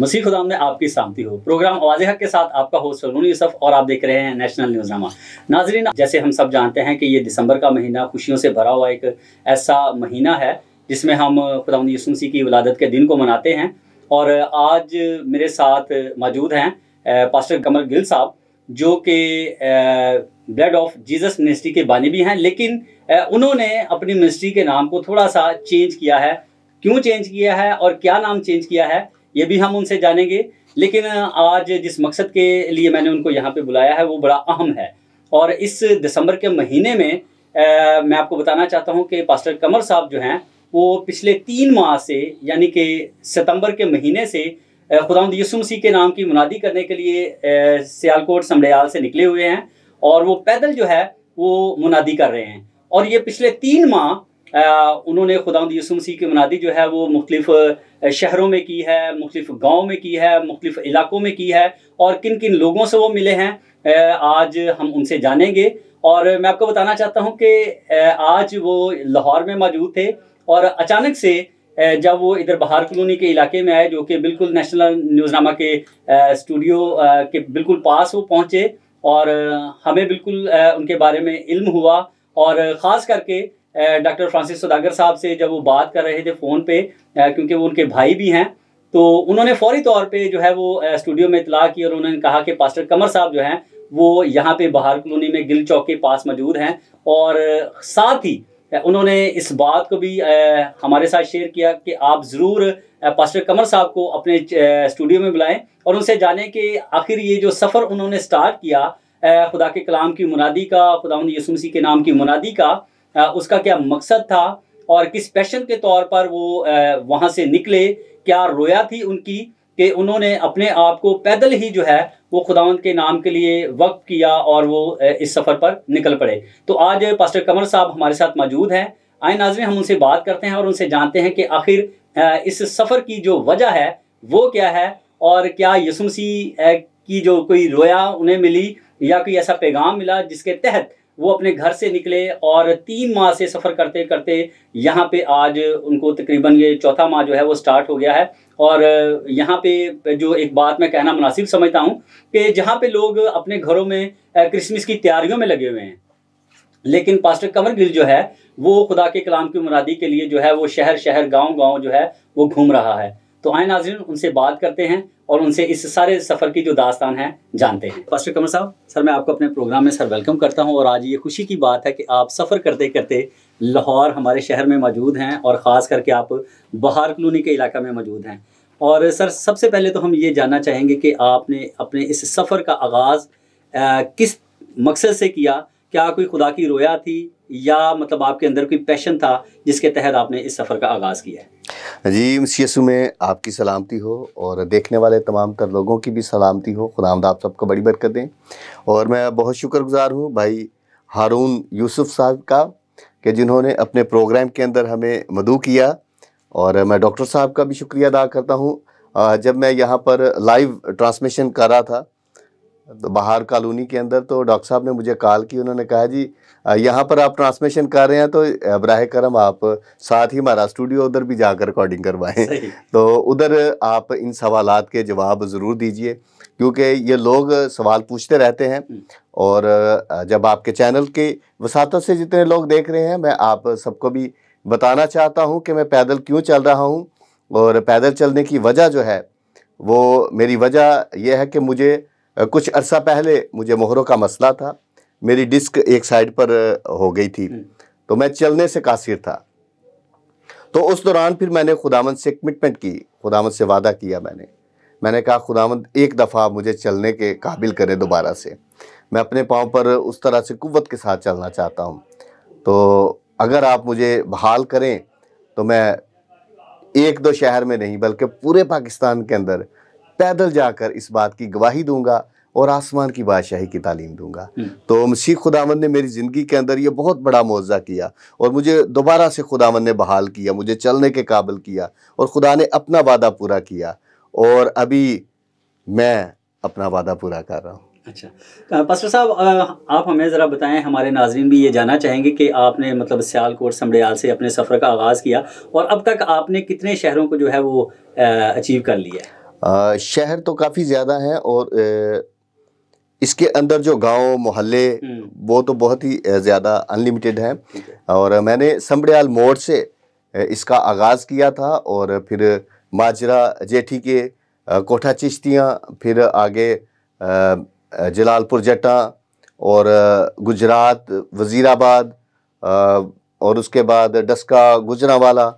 मसीह खुदाम में आपकी शांति हो प्रोग्राम आवाज हक के साथ आपका होस्ट सलून यूसफ और आप देख रहे हैं नेशनल न्यूज नामा नाजरीन जैसे हम सब जानते हैं कि ये दिसंबर का महीना खुशियों से भरा हुआ एक ऐसा महीना है जिसमें हम खुदा यूसुम सी की वलादत के दिन को मनाते हैं और आज मेरे साथ मौजूद हैं पास्टर कमल गिल साहब जो कि ब्लड ऑफ जीसस मिनिस्ट्री के बानी भी हैं लेकिन उन्होंने अपनी मिनिस्ट्री के नाम को थोड़ा सा चेंज किया है क्यों चेंज किया है और क्या नाम चेंज किया है ये भी हम उनसे जानेंगे लेकिन आज जिस मकसद के लिए मैंने उनको यहाँ पे बुलाया है वो बड़ा अहम है और इस दिसंबर के महीने में आ, मैं आपको बताना चाहता हूँ कि पास्टर कमर साहब जो हैं वो पिछले तीन माह से यानी कि सितंबर के महीने से खुदा यसु मसीह के नाम की मुनादी करने के लिए सियालकोट समड़याल से निकले हुए हैं और वो पैदल जो है वो मुनादी कर रहे हैं और ये पिछले तीन माह उन्होंने खुदा यूसु मसीह की मनादी जो है वो मुख्तफ़ शहरों में की है मुख्तफ़ गाँव में की है मुख्तफ इलाकों में की है और किन किन लोगों से वो मिले हैं आज हम उनसे जानेंगे और मैं आपको बताना चाहता हूँ कि आज वो लाहौर में मौजूद थे और अचानक से जब वो इधर बाहर कलोनी के इलाके में आए जो कि बिल्कुल नेशनल न्यूज़नामा के स्टूडियो के बिल्कुल पास वो पहुँचे और हमें बिल्कुल उनके बारे में इल्म हुआ और ख़ास करके डॉक्टर फ्रांसिस सदागर साहब से जब वो बात कर रहे थे फ़ोन पे क्योंकि वो उनके भाई भी हैं तो उन्होंने फौरी तौर पे जो है वो स्टूडियो में इतला की और उन्होंने कहा कि पास्टर कमर साहब जो हैं वो यहाँ पे बाहर कॉलोनी में गिल चौक के पास मौजूद हैं और साथ ही उन्होंने इस बात को भी हमारे साथ शेयर किया कि आप ज़रूर पास्टर कमर साहब को अपने स्टूडियो में बुलाएं और उनसे जाने कि आखिर ये जो सफ़र उन्होंने स्टार्ट किया खुदा के कलाम की मुनादी का खुदा यीसु के नाम की मुनादी का उसका क्या मकसद था और किस पैशन के तौर पर वो वहाँ से निकले क्या रोया थी उनकी कि उन्होंने अपने आप को पैदल ही जो है वो खुदावंद के नाम के लिए वक्त किया और वो इस सफ़र पर निकल पड़े तो आज पास्टर कमर साहब हमारे साथ मौजूद हैं आए नाजमें हम उनसे बात करते हैं और उनसे जानते हैं कि आखिर इस सफ़र की जो वजह है वो क्या है और क्या यसुमसी की जो कोई रोया उन्हें मिली या कोई ऐसा पैगाम मिला जिसके तहत वो अपने घर से निकले और तीन माह से सफ़र करते करते यहाँ पे आज उनको तकरीबन ये चौथा माह जो है वो स्टार्ट हो गया है और यहाँ पे जो एक बात मैं कहना मुनासिब समझता हूँ कि जहाँ पे लोग अपने घरों में क्रिसमस की तैयारियों में लगे हुए हैं लेकिन पास्टर कंवर गिल जो है वो खुदा के कलाम की मुरादी के लिए जो है वो शहर शहर गांव गांव जो है वो घूम रहा है तो आए नाजरीन उनसे बात करते हैं और उनसे इस सारे सफ़र की जो दास्तान है जानते हैं पास्टर कमर साहब सर मैं आपको अपने प्रोग्राम में सर वेलकम करता हूं और आज ये खुशी की बात है कि आप सफ़र करते करते लाहौर हमारे शहर में मौजूद हैं और ख़ास करके आप बहार कलोनी के इलाका में मौजूद हैं और सर सबसे पहले तो हम ये जानना चाहेंगे कि आपने अपने इस सफ़र का आगाज़ किस मकसद से किया क्या कोई खुदा की रोया थी या मतलब आपके अंदर कोई पैशन था जिसके तहत आपने इस सफ़र का आगाज़ किया है जी यसु में आपकी सलामती हो और देखने वाले तमाम तर लोगों की भी सलामती हो खुदा आप सबको बड़ी बरकत दें और मैं बहुत शुक्रगुजार हूँ भाई हारून यूसुफ साहब का कि जिन्होंने अपने प्रोग्राम के अंदर हमें मदु किया और मैं डॉक्टर साहब का भी शुक्रिया अदा करता हूँ जब मैं यहाँ पर लाइव ट्रांसमिशन कर रहा था तो बाहर कॉलोनी के अंदर तो डॉक्टर साहब ने मुझे कॉल की उन्होंने कहा जी यहाँ पर आप ट्रांसमिशन कर रहे हैं तो ब्राह करम आप साथ ही हमारा स्टूडियो उधर भी जाकर रिकॉर्डिंग करवाएं तो उधर आप इन सवाल के जवाब ज़रूर दीजिए क्योंकि ये लोग सवाल पूछते रहते हैं हम्म। और जब आपके चैनल के वसातों से जितने लोग देख रहे हैं मैं आप सबको भी बताना चाहता हूँ कि मैं पैदल क्यों चल रहा हूँ और पैदल चलने की वजह जो है वो मेरी वजह यह है कि मुझे कुछ अरसा पहले मुझे मोहरों का मसला था मेरी डिस्क एक साइड पर हो गई थी हम्म। तो मैं चलने से कासिर था तो उस दौरान फिर मैंने खुदामंद से कमिटमेंट की खुदामंद से वादा किया मैंने मैंने कहा खुदामंद एक दफ़ा मुझे चलने के काबिल करें दोबारा से मैं अपने पाँव पर उस तरह से कुत के साथ चलना चाहता हूँ तो अगर आप मुझे बहाल करें तो मैं एक दो शहर में नहीं बल्कि पूरे पाकिस्तान के अंदर पैदल जाकर इस बात की गवाही दूंगा और आसमान की बादशाही की तालीम दूंगा हम्म। तो मसीह खुदावन ने मेरी ज़िंदगी के अंदर ये बहुत बड़ा मुआवजा किया और मुझे दोबारा से खुदावन ने बहाल किया मुझे चलने के काबिल किया और खुदा ने अपना वादा पूरा किया और अभी मैं अपना वादा पूरा कर रहा हूँ अच्छा पास्टर साहब आप हमें ज़रा बताएं हमारे नाजरन भी ये जानना चाहेंगे कि आपने मतलब सियालकोट समड़याल से अपने सफ़र का आगाज़ किया और अब तक आपने कितने शहरों को जो है वो अचीव कर लिया है शहर तो काफ़ी ज़्यादा है और इसके अंदर जो गांव मोहल्ले हम्म। वो तो बहुत ही ज़्यादा अनलिमिटेड हैं और मैंने संबड़ियाल मोड़ से इसका आगाज़ किया था और फिर माजरा जेठी के कोठा चिश्तियाँ फिर आगे जलालपुर जटा और गुजरात वज़ीराबाद और उसके बाद डस्का गुजरावाला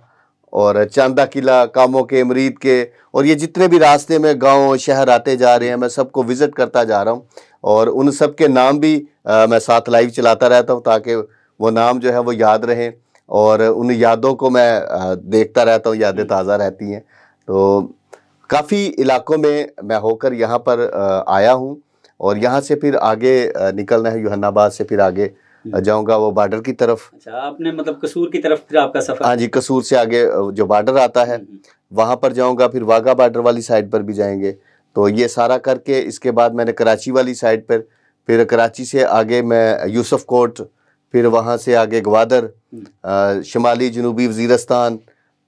और चांदा किला कामों के मरीद के और ये जितने भी रास्ते में गांव शहर आते जा रहे हैं मैं सबको विज़िट करता जा रहा हूँ और उन सब के नाम भी आ, मैं साथ लाइव चलाता रहता हूँ ताकि वो नाम जो है वो याद रहें और उन यादों को मैं देखता रहता हूँ यादें ताज़ा रहती हैं तो काफ़ी इलाकों में मैं होकर यहाँ पर आया हूँ और यहाँ से फिर आगे निकलना है यूहनाबाद से फिर आगे जाऊंगा वो बॉर्डर की तरफ अच्छा आपने मतलब कसूर की तरफ फिर आपका सफर हाँ जी कसूर से आगे जो बॉर्डर आता है हम्म, हम्म। वहाँ पर जाऊँगा फिर वाघा बॉर्डर वाली साइड पर भी जाएंगे तो ये सारा करके इसके बाद मैंने कराची वाली साइड पर फिर कराची से आगे मैं यूसुफ कोट फिर वहाँ से आगे ग्वादर हम्म। शिमाली जनूबी वजीरस्तान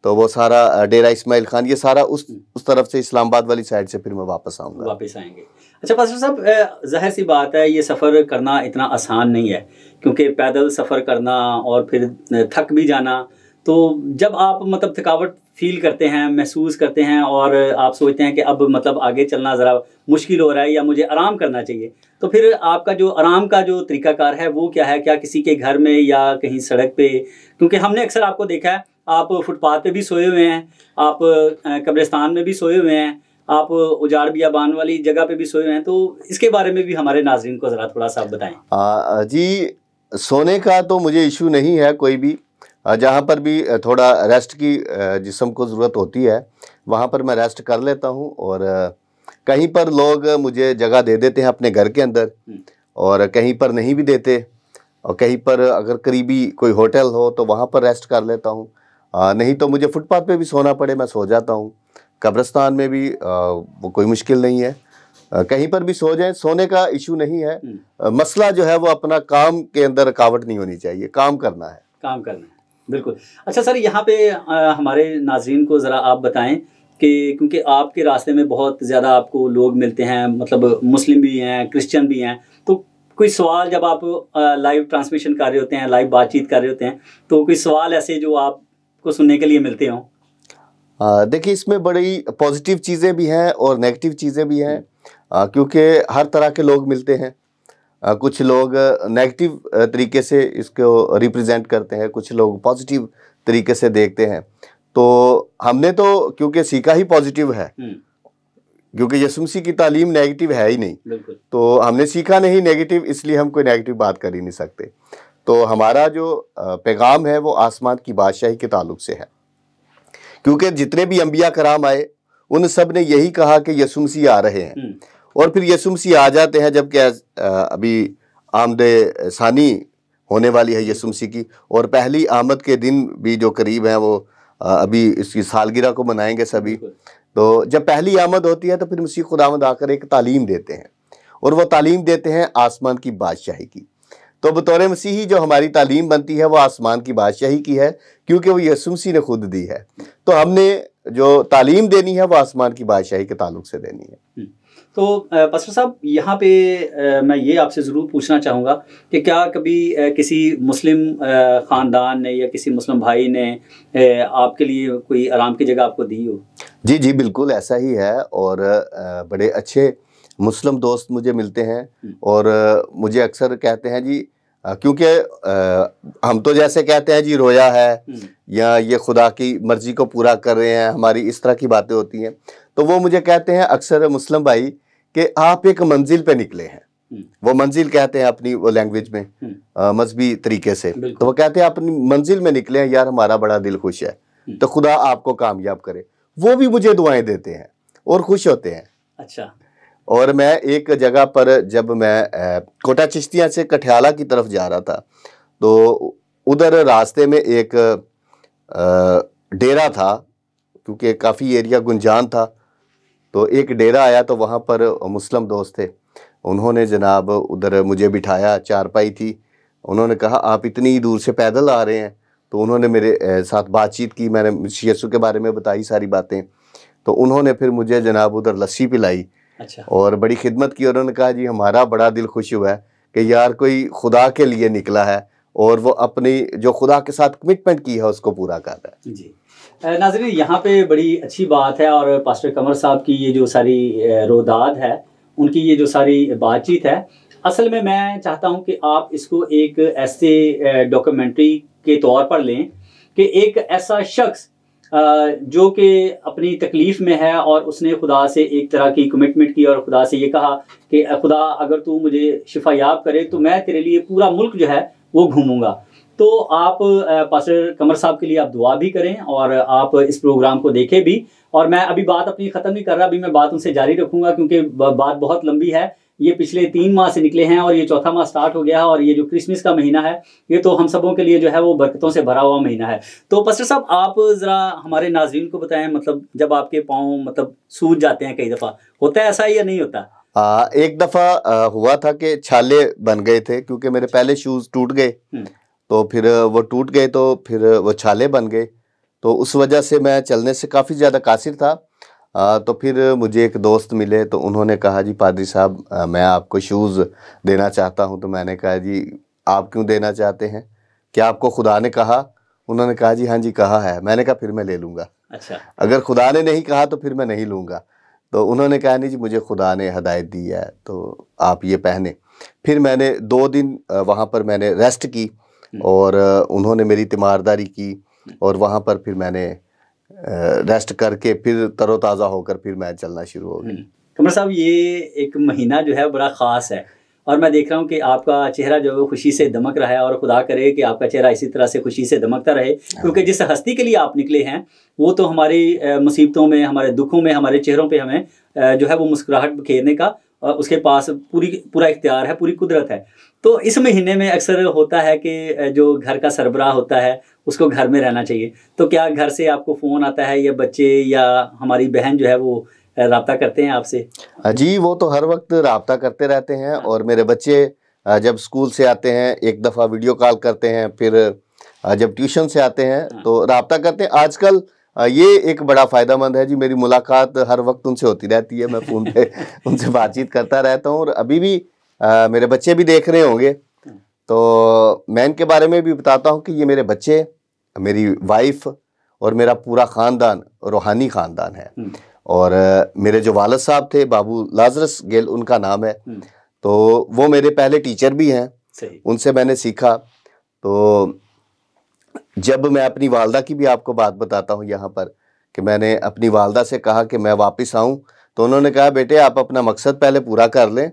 तो वो सारा डेरा इसमाइल खान ये सारा उस उस तरफ से इस्लामाबाद वाली साइड से फिर मैं वापस आऊँगा वापस आएंगे अच्छा पास्टर साहब जाहिर सी बात है ये सफ़र करना इतना आसान नहीं है क्योंकि पैदल सफ़र करना और फिर थक भी जाना तो जब आप मतलब थकावट फील करते हैं महसूस करते हैं और आप सोचते हैं कि अब मतलब आगे चलना ज़रा मुश्किल हो रहा है या मुझे आराम करना चाहिए तो फिर आपका जो आराम का जो तरीकाकार है वो क्या है क्या किसी के घर में या कहीं सड़क पे क्योंकि हमने अक्सर आपको देखा है आप फुटपाथ पे भी सोए हुए हैं आप कब्रिस्तान में भी सोए हुए हैं आप उजाड़ बान वाली जगह पे भी सोए हैं तो इसके बारे में भी हमारे नाजरन को ज़रा थोड़ा सा आप बताएं आ, जी सोने का तो मुझे इशू नहीं है कोई भी जहाँ पर भी थोड़ा रेस्ट की जिसम को ज़रूरत होती है वहाँ पर मैं रेस्ट कर लेता हूँ और कहीं पर लोग मुझे जगह दे देते हैं अपने घर के अंदर हम्म। और कहीं पर नहीं भी देते और कहीं पर अगर करीबी कोई होटल हो तो वहाँ पर रेस्ट कर लेता हूँ नहीं तो मुझे फुटपाथ पे भी सोना पड़े मैं सो जाता हूँ कब्रस्तान में भी वो कोई मुश्किल नहीं है कहीं पर भी सो जाए सोने का इशू नहीं है हम्म। मसला जो है वो अपना काम के अंदर रुकावट नहीं होनी चाहिए काम करना है काम करना है बिल्कुल अच्छा सर यहाँ पे आ, हमारे नाजरन को ज़रा आप बताएं कि क्योंकि आपके रास्ते में बहुत ज़्यादा आपको लोग मिलते हैं मतलब मुस्लिम भी हैं क्रिश्चन भी हैं तो कोई सवाल जब आप लाइव ट्रांसमिशन कर रहे होते हैं लाइव बातचीत कर रहे होते हैं तो कोई सवाल ऐसे जो आपको सुनने के लिए मिलते हों देखिए इसमें बड़ी पॉजिटिव चीज़ें भी हैं और नेगेटिव चीज़ें भी हैं क्योंकि हर तरह के लोग मिलते हैं कुछ लोग नेगेटिव तरीके से इसको रिप्रेजेंट करते हैं कुछ लोग पॉजिटिव तरीके से देखते हैं तो हमने तो क्योंकि सीखा ही पॉजिटिव है हम्म। क्योंकि यसुमसी की तालीम नेगेटिव है ही नहीं तो हमने सीखा नहीं नेगेटिव इसलिए हम कोई नेगेटिव बात कर ही नहीं सकते तो हमारा जो पैगाम है वो आसमान की बादशाही के ताल्लुक से है क्योंकि जितने भी अम्बिया कराम आए उन सब ने यही कहा कि यसुमसी आ रहे हैं हम्म। और फिर यसुमसी आ जाते हैं जबकि अभी आमद सानी होने वाली है यसुमसी की और पहली आमद के दिन भी जो करीब हैं वो अभी इसकी सालगिरह को मनाएंगे सभी तो जब पहली आमद होती है तो फिर मसीह खुदामद आकर एक तालीम देते हैं और वह तालीम देते हैं आसमान की बादशाही की तो बतौर मसीही जो हमारी तालीम बनती है वो आसमान की बादशाही की है क्योंकि वो यसुमसी ने खुद दी है तो हमने जो तालीम देनी है वो आसमान की बादशाही के ताल्लुक से देनी है तो पसर साहब यहाँ पे मैं ये आपसे ज़रूर पूछना चाहूँगा कि क्या कभी किसी मुस्लिम ख़ानदान ने या किसी मुस्लिम भाई ने आपके लिए कोई आराम की जगह आपको दी हो जी जी बिल्कुल ऐसा ही है और बड़े अच्छे मुस्लिम दोस्त मुझे मिलते हैं और मुझे अक्सर कहते हैं जी क्योंकि हम तो जैसे कहते हैं जी रोया है हम्म। या ये खुदा की मर्जी को पूरा कर रहे हैं हमारी इस तरह की बातें होती हैं तो वो मुझे कहते हैं अक्सर मुस्लिम भाई कि आप एक मंजिल पे निकले हैं हम्म। वो मंजिल कहते हैं अपनी वो लैंग्वेज में हम्म। मजहबी तरीके से तो वो कहते हैं अपनी मंजिल में निकले हैं यार हमारा बड़ा दिल खुश है तो खुदा आपको कामयाब करे वो भी मुझे दुआएं देते हैं और खुश होते हैं अच्छा और मैं एक जगह पर जब मैं कोटा चिश्तियाँ से कठियाला की तरफ जा रहा था तो उधर रास्ते में एक डेरा था क्योंकि काफ़ी एरिया गुंजान था तो एक डेरा आया तो वहाँ पर मुस्लिम दोस्त थे उन्होंने जनाब उधर मुझे बिठाया चारपाई थी उन्होंने कहा आप इतनी दूर से पैदल आ रहे हैं तो उन्होंने मेरे साथ बातचीत की मैंने यसु के बारे में बताई सारी बातें तो उन्होंने फिर मुझे जनाब उधर लस्सी पिलाई अच्छा और बड़ी खिदमत की उन्होंने कहा जी हमारा बड़ा दिल खुश हुआ है कि यार कोई खुदा के लिए निकला है और वो अपनी जो खुदा के साथ कमिटमेंट की है उसको पूरा कर रहा है जी नाजरीन यहाँ पे बड़ी अच्छी बात है और पास्टर कमर साहब की ये जो सारी रोदाद है उनकी ये जो सारी बातचीत है असल में मैं चाहता हूँ कि आप इसको एक ऐसे डॉक्यूमेंट्री के तौर पर लें कि एक ऐसा शख्स जो कि अपनी तकलीफ़ में है और उसने खुदा से एक तरह की कमिटमेंट की और खुदा से ये कहा कि खुदा अगर तू मुझे शिफा याब करे तो मैं तेरे लिए पूरा मुल्क जो है वो घूमूंगा तो आप पास्टर कमर साहब के लिए आप दुआ भी करें और आप इस प्रोग्राम को देखें भी और मैं अभी बात अपनी ख़त्म नहीं कर रहा अभी मैं बात उनसे जारी रखूँगा क्योंकि बात बहुत लंबी है ये पिछले तीन माह से निकले हैं और ये चौथा माह स्टार्ट हो गया है और ये जो क्रिसमस का महीना है ये तो हम सबों के लिए जो है वो बरकतों से भरा हुआ महीना है तो पस्टर साहब आप ज़रा हमारे नाजरीन को बताएं मतलब जब आपके पाँव मतलब सूज जाते हैं कई दफ़ा होता है ऐसा या नहीं होता आ, एक दफ़ा हुआ था कि छाले बन गए थे क्योंकि मेरे पहले शूज़ टूट गए हम्म। तो फिर वो टूट गए तो फिर वो छाले बन गए तो उस वजह से मैं चलने से काफ़ी ज़्यादा कासिर था तो फिर मुझे एक दोस्त मिले तो उन्होंने कहा जी पादरी साहब मैं आपको शूज़ देना चाहता हूँ तो मैंने कहा जी आप क्यों देना चाहते हैं क्या आपको खुदा ने कहा उन्होंने कहा जी हाँ जी कहा है मैंने कहा फिर मैं ले लूँगा अच्छा अगर खुदा ने नहीं कहा तो फिर मैं नहीं लूँगा तो उन्होंने कहा नहीं जी मुझे खुदा ने हदायत दी है तो आप ये पहने फिर मैंने दो दिन वहाँ पर मैंने रेस्ट की हम्म। और उन्होंने मेरी तीमारदारी की हम्म। और वहाँ पर फिर मैंने रेस्ट करके फिर तरोताज़ा होकर फिर मैच चलना शुरू हो हम्म। कमर साहब ये एक महीना जो है बड़ा ख़ास है और मैं देख रहा हूँ कि आपका चेहरा जो है खुशी से दमक रहा है और खुदा करे कि आपका चेहरा इसी तरह से खुशी से दमकता रहे हाँ। क्योंकि जिस हस्ती के लिए आप निकले हैं वो तो हमारी मुसीबतों में हमारे दुखों में हमारे चेहरों पे हमें जो है वो मुस्कुराहट बखेरने का उसके पास पूरी पूरा इख्तियार है पूरी कुदरत है तो इस महीने में अक्सर होता है कि जो घर का सरबराह होता है उसको घर में रहना चाहिए तो क्या घर से आपको फ़ोन आता है या बच्चे या हमारी बहन जो है वो रबता करते हैं आपसे जी वो तो हर वक्त रबता करते रहते हैं हाँ। और मेरे बच्चे जब स्कूल से आते हैं एक दफ़ा वीडियो कॉल करते हैं फिर जब ट्यूशन से आते हैं हाँ। तो रबता करते हैं आजकल ये एक बड़ा फ़ायदा मंद है जी मेरी मुलाकात हर वक्त उनसे होती रहती है मैं फ़ोन पे उनसे बातचीत करता रहता हूँ और अभी भी आ, मेरे बच्चे भी देख रहे होंगे तो मैं इनके बारे में भी बताता हूँ कि ये मेरे बच्चे मेरी वाइफ और मेरा पूरा ख़ानदान रूहानी ख़ानदान है हम्म। और मेरे जो वालद साहब थे बाबू लाजरस गेल उनका नाम है हम्म। तो वो मेरे पहले टीचर भी हैं उनसे मैंने सीखा तो जब मैं अपनी वालदा की भी आपको बात बताता हूँ यहाँ पर कि मैंने अपनी वालदा से कहा कि मैं वापस आऊँ तो उन्होंने कहा बेटे आप अपना मकसद पहले पूरा कर लें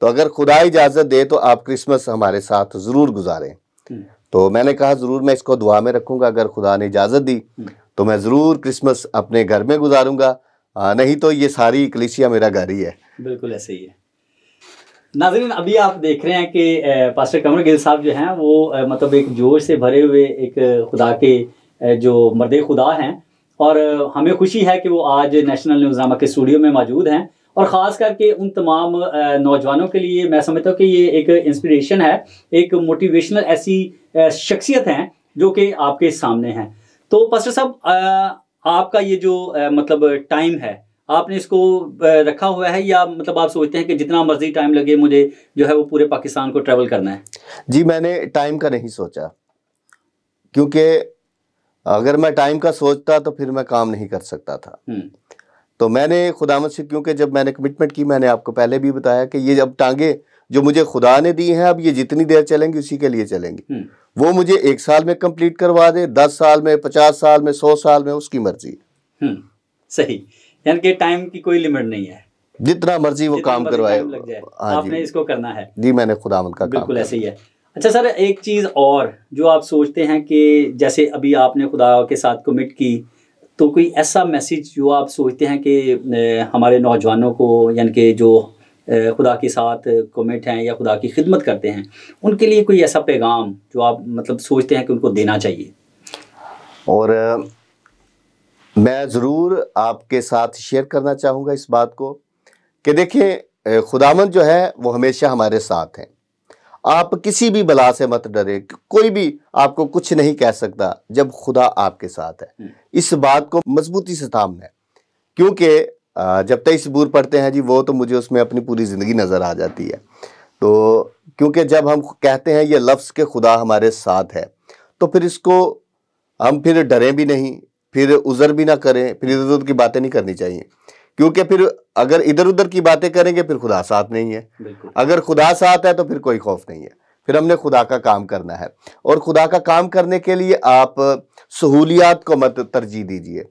तो अगर खुदा इजाज़त दे तो आप क्रिसमस हमारे साथ ज़रूर गुजारें हम्म। तो मैंने कहा ज़रूर मैं इसको दुआ में रखूँगा अगर खुदा ने इजाज़त दी हम्म। तो मैं ज़रूर क्रिसमस अपने घर में गुजारूँगा नहीं तो ये सारी कलिसिया मेरा घर ही है बिल्कुल ऐसे ही है नाजरीन अभी आप देख रहे हैं कि पास्टर कमर गिल साहब जो हैं वो मतलब एक जोश से भरे हुए एक खुदा के जो मर्द खुदा हैं और हमें खुशी है कि वो आज नेशनल न्यूज़नामा के स्टूडियो में मौजूद हैं और ख़ास करके उन तमाम नौजवानों के लिए मैं समझता हूँ कि ये एक इंस्पिरेशन है एक मोटिवेशनल ऐसी शख्सियत हैं जो कि आपके सामने हैं तो पास्टर साहब आपका ये जो मतलब टाइम है आपने इसको रखा हुआ है या मतलब आप सोचते हैं कि जितना मर्जी टाइम लगे मुझे जो है वो पूरे पाकिस्तान को ट्रेवल करना है जी मैंने टाइम का नहीं सोचा क्योंकि अगर मैं टाइम का सोचता तो फिर मैं काम नहीं कर सकता था हम्म। तो मैंने खुदा से क्योंकि जब मैंने कमिटमेंट की मैंने आपको पहले भी बताया कि ये जब टांगे जो मुझे खुदा ने दी हैं अब ये जितनी देर चलेंगी उसी के लिए चलेंगी हम्म। वो मुझे एक साल में कंप्लीट करवा दे दस साल में पचास साल में सौ साल में उसकी मर्जी हम्म। सही यानी कि टाइम की कोई लिमिट नहीं है जितना मर्जी वो काम करवाए हाँ आपने इसको करना है जी मैंने खुदा का बिल्कुल ऐसे ही है अच्छा सर एक चीज़ और जो आप सोचते हैं कि जैसे अभी आपने खुदा के साथ कमिट की तो कोई ऐसा मैसेज जो आप सोचते हैं कि हमारे नौजवानों को यानी कि जो खुदा के साथ कमिट हैं या खुदा की खिदमत करते हैं उनके लिए कोई ऐसा पैगाम जो आप मतलब सोचते हैं कि उनको देना चाहिए और मैं ज़रूर आपके साथ शेयर करना चाहूँगा इस बात को कि देखिए खुदामंद जो है वो हमेशा हमारे साथ हैं आप किसी भी बला से मत डरे कोई भी आपको कुछ नहीं कह सकता जब खुदा आपके साथ है हम्म। इस बात को मजबूती से थाम है क्योंकि जब इस बूर पढ़ते हैं जी वो तो मुझे उसमें अपनी पूरी ज़िंदगी नज़र आ जाती है तो क्योंकि जब हम कहते हैं ये लफ्ज़ के खुदा हमारे साथ है तो फिर इसको हम फिर डरें भी नहीं फिर उज़र भी ना करें फिर इधर उधर की बातें नहीं करनी चाहिए क्योंकि फिर अगर इधर उधर की बातें करेंगे फिर खुदा साथ नहीं है अगर खुदा साथ है तो फिर कोई खौफ नहीं है फिर हमने खुदा का काम करना है और खुदा का काम करने के लिए आप सहूलियात को मत तरजीह दीजिए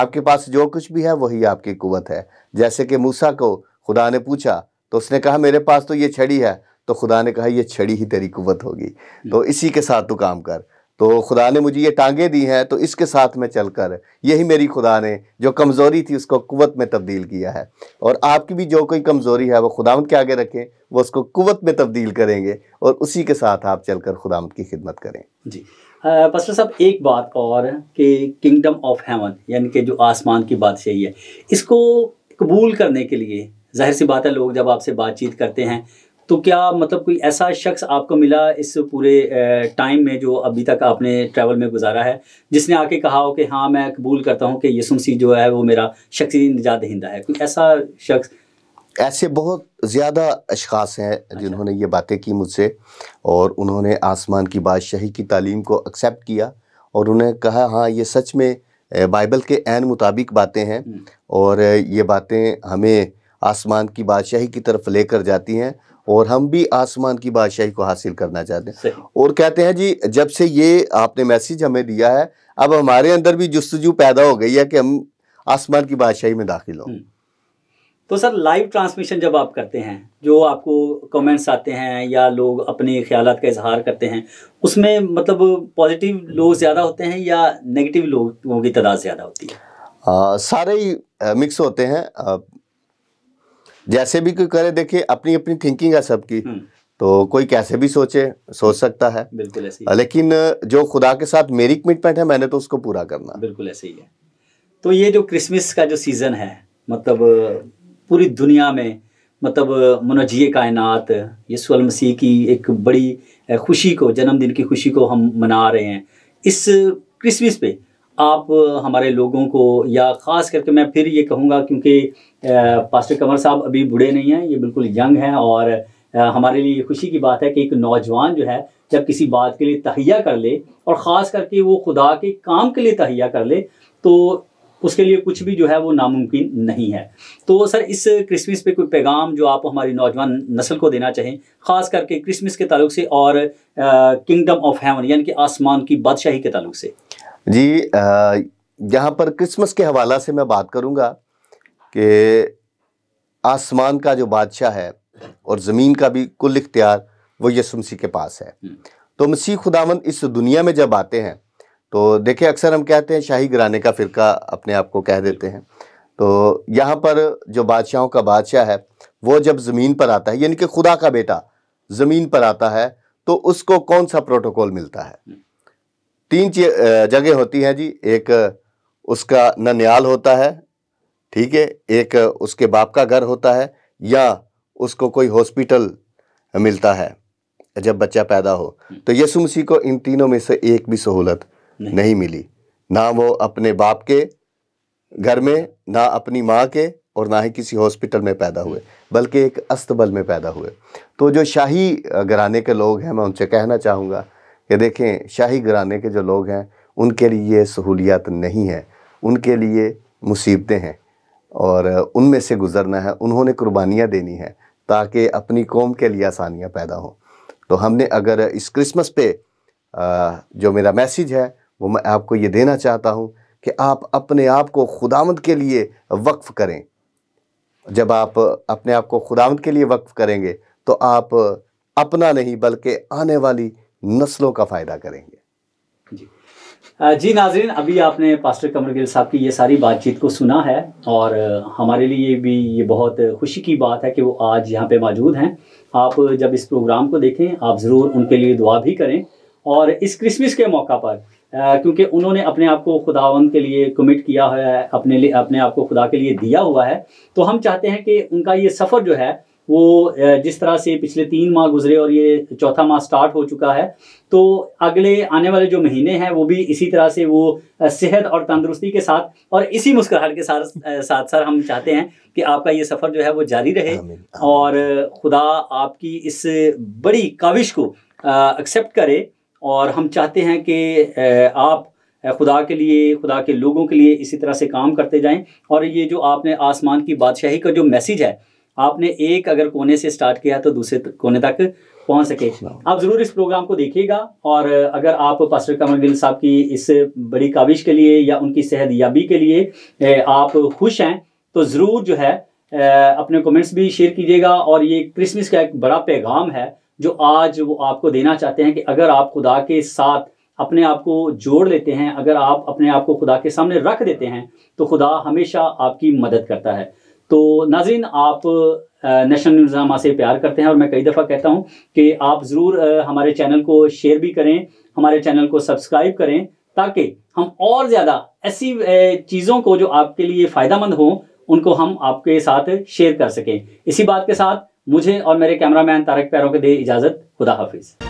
आपके पास जो कुछ भी है वही आपकी कुवत है जैसे कि मूसा को खुदा ने पूछा तो उसने कहा मेरे पास तो ये छड़ी है तो खुदा ने कहा ये छड़ी ही तेरी कुवत होगी तो इसी के साथ तू काम कर तो खुदा ने मुझे ये टांगे दी हैं तो इसके साथ चल चलकर यही मेरी खुदा ने जो कमज़ोरी थी उसको कुवत में तब्दील किया है और आपकी भी जो कोई कमज़ोरी है वो खुदाम के आगे रखें वो उसको कुवत में तब्दील करेंगे और उसी के साथ आप चलकर खुदाम की खिदमत करें जी पास्टर साहब एक बात और कि किंगडम ऑफ हेवन यानी कि जो आसमान की बादशाही है इसको कबूल करने के लिए जाहिर सी बात है लोग जब आपसे बातचीत करते हैं तो क्या मतलब कोई ऐसा शख्स आपको मिला इस पूरे टाइम में जो अभी तक आपने ट्रैवल में गुजारा है जिसने आके कहा हो कि हाँ मैं कबूल करता हूँ कि यसु सी जो है वो मेरा शख्सी निजात दहिंदा है कोई ऐसा शख्स ऐसे बहुत ज़्यादा अशखास हैं अच्छा। जिन्होंने ये बातें की मुझसे और उन्होंने आसमान की बादशाही की तालीम को एक्सेप्ट किया और उन्हें कहा हाँ ये सच में बाइबल के एन मुताबिक बातें हैं हम्म। और ये बातें हमें आसमान की बादशाही की तरफ लेकर जाती हैं और हम भी आसमान की बादशाही को हासिल करना चाहते हैं और कहते हैं जी जब से ये आपने मैसेज हमें दिया है अब हमारे अंदर भी जस्तजू पैदा हो गई है कि हम आसमान की बादशाही में दाखिल हों हम्म। तो सर लाइव ट्रांसमिशन जब आप करते हैं जो आपको कमेंट्स आते हैं या लोग अपने ख्याल का इजहार करते हैं उसमें मतलब पॉजिटिव लोग ज़्यादा होते हैं या नेगेटिव लोगों की तादाद ज़्यादा होती है आ, सारे ही मिक्स होते हैं जैसे भी कोई करे देखिए अपनी अपनी थिंकिंग है सबकी हम्म। तो कोई कैसे भी सोचे सोच सकता है बिल्कुल ऐसे ही लेकिन जो खुदा के साथ मेरी कमिटमेंट है मैंने तो उसको पूरा करना बिल्कुल ऐसे ही है तो ये जो क्रिसमस का जो सीज़न है मतलब पूरी दुनिया में मतलब मनोजिए कायनात यसुल मसीह की एक बड़ी खुशी को जन्मदिन की खुशी को हम मना रहे हैं इस क्रिसमस पे आप हमारे लोगों को या ख़ास करके मैं फिर ये कहूँगा क्योंकि पास्टर कंवर साहब अभी बूढ़े नहीं हैं ये बिल्कुल यंग हैं और हमारे लिए खुशी की बात है कि एक नौजवान जो है जब किसी बात के लिए तहिया कर ले और ख़ास करके वो खुदा के काम के लिए तहिया कर ले तो उसके लिए कुछ भी जो है वो नामुमकिन नहीं है तो सर इस क्रिसमस पे कोई पैगाम जो आप हमारी नौजवान नस्ल को देना चाहें ख़ास करके क्रिसमस के तलुक़ से और किंगडम ऑफ हेवन यानी कि आसमान की बादशाही के तलुक़ से जी यहाँ पर क्रिसमस के हवाला से मैं बात करूँगा कि आसमान का जो बादशाह है और ज़मीन का भी कुल इख्तियार वो यसु मसीह के पास है हम्म। तो मसीह खुदावंद इस दुनिया में जब आते हैं तो देखिए अक्सर हम कहते हैं शाही घराने का फ़िरका अपने आप को कह देते हैं तो यहाँ पर जो बादशाहों का बादशाह है वो जब ज़मीन पर आता है यानी कि खुदा का बेटा ज़मीन पर आता है तो उसको कौन सा प्रोटोकॉल मिलता है हम्म। तीन जगह होती है जी एक उसका ननियाल होता है ठीक है एक उसके बाप का घर होता है या उसको कोई हॉस्पिटल मिलता है जब बच्चा पैदा हो तो यीशु मसीह को इन तीनों में से एक भी सहूलत नहीं।, नहीं मिली ना वो अपने बाप के घर में ना अपनी माँ के और ना ही किसी हॉस्पिटल में पैदा हुए बल्कि एक अस्तबल में पैदा हुए तो जो शाही घराने के लोग हैं मैं उनसे कहना चाहूँगा कि देखें शाही घराने के जो लोग हैं उनके लिए ये सहूलियात नहीं है उनके लिए मुसीबतें हैं और उनमें से गुज़रना है उन्होंने कुर्बानियाँ देनी है ताकि अपनी कौम के लिए आसानियाँ पैदा हों तो हमने अगर इस क्रिसमस पे जो मेरा मैसेज है वो मैं आपको ये देना चाहता हूँ कि आप अपने आप को खुदामद के लिए वक्फ़ करें जब आप अपने आप को खुदामद के लिए वक्फ़ करेंगे तो आप अपना नहीं बल्कि आने वाली नस्लों का फ़ायदा करेंगे जी जी नाजरीन अभी आपने पास्टर कमर गिल साहब की ये सारी बातचीत को सुना है और हमारे लिए भी ये बहुत खुशी की बात है कि वो आज यहाँ पे मौजूद हैं आप जब इस प्रोग्राम को देखें आप ज़रूर उनके लिए दुआ भी करें और इस क्रिसमस के मौका पर क्योंकि उन्होंने अपने आप को खुदावन के लिए कमिट किया हुआ है अपने लिए अपने आप को खुदा के लिए दिया हुआ है तो हम चाहते हैं कि उनका ये सफ़र जो है वो जिस तरह से पिछले तीन माह गुजरे और ये चौथा माह स्टार्ट हो चुका है तो अगले आने वाले जो महीने हैं वो भी इसी तरह से वो सेहत और तंदुरुस्ती के साथ और इसी मुस्कुराहट के साथ साथ सर हम चाहते हैं कि आपका ये सफ़र जो है वो जारी रहे आमें, आमें। और खुदा आपकी इस बड़ी काविश को एक्सेप्ट करे और हम चाहते हैं कि आप खुदा के लिए खुदा के लोगों के लिए इसी तरह से काम करते जाएं और ये जो आपने आसमान की बादशाही का जो मैसेज है आपने एक अगर कोने से स्टार्ट किया तो दूसरे कोने तक पहुंच सके हाँ। आप जरूर इस प्रोग्राम को देखिएगा और अगर आप पास्टर कमल गिल साहब की इस बड़ी काविश के लिए या उनकी सेहत याबी के लिए आप खुश हैं तो ज़रूर जो है अपने कमेंट्स भी शेयर कीजिएगा और ये क्रिसमस का एक बड़ा पैगाम है जो आज वो आपको देना चाहते हैं कि अगर आप खुदा के साथ अपने आप को जोड़ लेते हैं अगर आप अपने आप को खुदा के सामने रख देते हैं तो खुदा हमेशा आपकी मदद करता है तो नाजिन आप नेशनल न्यूज़ हमारा से प्यार करते हैं और मैं कई दफ़ा कहता हूँ कि आप ज़रूर हमारे चैनल को शेयर भी करें हमारे चैनल को सब्सक्राइब करें ताकि हम और ज़्यादा ऐसी चीज़ों को जो आपके लिए फ़ायदा मंद हो उनको हम आपके साथ शेयर कर सकें इसी बात के साथ मुझे और मेरे कैमरामैन तारक प्यारों के दे इजाज़त खुदा हाफिज़